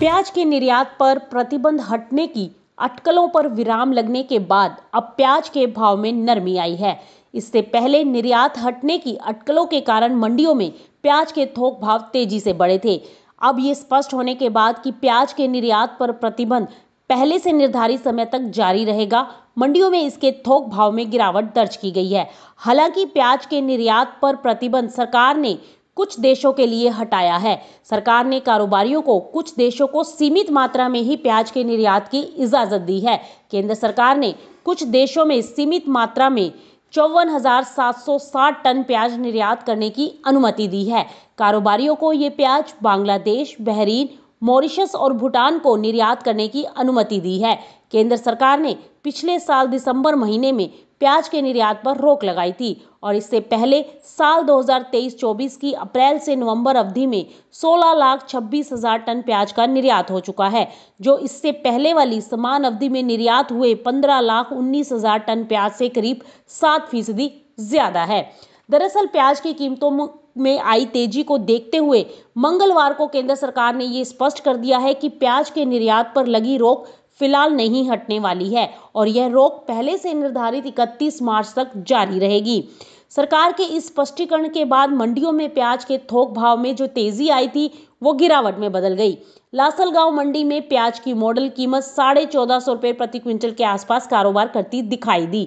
प्याज के निर्यात पर प्रतिबंध हटने की अटकलों पर विराम लगने के बाद अब प्याज के भाव में नरमी आई है इससे पहले निर्यात हटने की अटकलों के कारण मंडियों में प्याज के थोक भाव तेजी से बढ़े थे अब ये स्पष्ट होने के बाद कि प्याज के निर्यात पर प्रतिबंध पहले से निर्धारित समय तक जारी रहेगा मंडियों में इसके थोक भाव में गिरावट दर्ज की गई है हालांकि प्याज के निर्यात पर प्रतिबंध सरकार ने कुछ देशों के लिए हटाया है सरकार ने कारोबारियों को कुछ देशों को सीमित मात्रा में ही प्याज के निर्यात की इजाज़त दी है केंद्र सरकार ने कुछ देशों में सीमित मात्रा में चौवन हजार सात सौ साठ टन प्याज निर्यात करने की अनुमति दी है कारोबारियों को ये प्याज बांग्लादेश बहरीन मॉरिशस और भूटान को निर्यात करने की अनुमति दी है केंद्र सरकार ने पिछले साल दिसंबर महीने में प्याज के निर्यात पर रोक लगाई थी और इससे पहले साल 2023-24 की अप्रैल से नवंबर अवधि में सोलह लाख छब्बीस हजार टन प्याज का निर्यात हो चुका है जो इससे पहले वाली समान अवधि में निर्यात हुए पंद्रह लाख उन्नीस हजार टन प्याज से करीब सात फीसदी ज्यादा है दरअसल प्याज की कीमतों में आई तेजी को देखते हुए मंगलवार को केंद्र सरकार ने ये स्पष्ट कर दिया है कि प्याज के निर्यात पर लगी रोक फिलहाल नहीं हटने वाली है और यह रोक पहले से निर्धारित 31 मार्च तक जारी रहेगी सरकार के इस स्पष्टीकरण के बाद मंडियों में प्याज के थोक भाव में जो तेजी आई थी वो गिरावट में बदल गई लासलगांव मंडी में प्याज की मॉडल कीमत साढ़े चौदह सौ रुपये प्रति क्विंटल के आसपास कारोबार करती दिखाई दी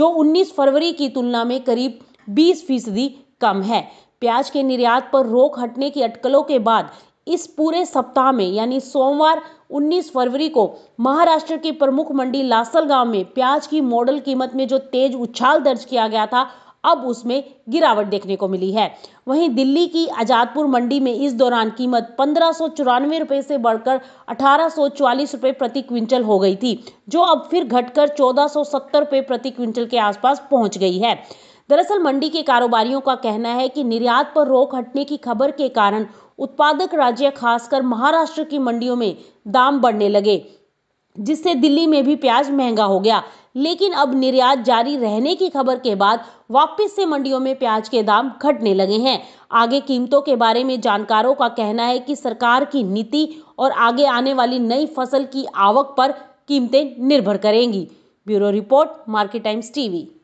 जो 19 फरवरी की तुलना में करीब 20 फीसदी कम है प्याज के निर्यात पर रोक हटने की अटकलों के बाद इस पूरे सप्ताह में यानी सोमवार 19 फरवरी को महाराष्ट्र के प्रमुख मंडी लासलगांव में प्याज की मॉडल कीमत में जो तेज उछाल दर्ज किया गया था अब उसमें गिरावट देखने को मिली है वहीं दिल्ली की आजादपुर मंडी में इस दौरान कीमत पंद्रह रुपए से बढ़कर अठारह रुपए प्रति क्विंटल हो गई थी जो अब फिर घटकर चौदह रुपए प्रति क्विंटल के आसपास पहुंच गई है दरअसल मंडी के कारोबारियों का कहना है कि निर्यात पर रोक हटने की खबर के कारण उत्पादक राज्य खासकर महाराष्ट्र की मंडियों में दाम बढ़ने लगे जिससे दिल्ली में भी प्याज महंगा हो गया लेकिन अब निर्यात जारी रहने की खबर के बाद वापस से मंडियों में प्याज के दाम घटने लगे हैं आगे कीमतों के बारे में जानकारों का कहना है कि सरकार की नीति और आगे आने वाली नई फसल की आवक पर कीमतें निर्भर करेंगी bureau report Market Times TV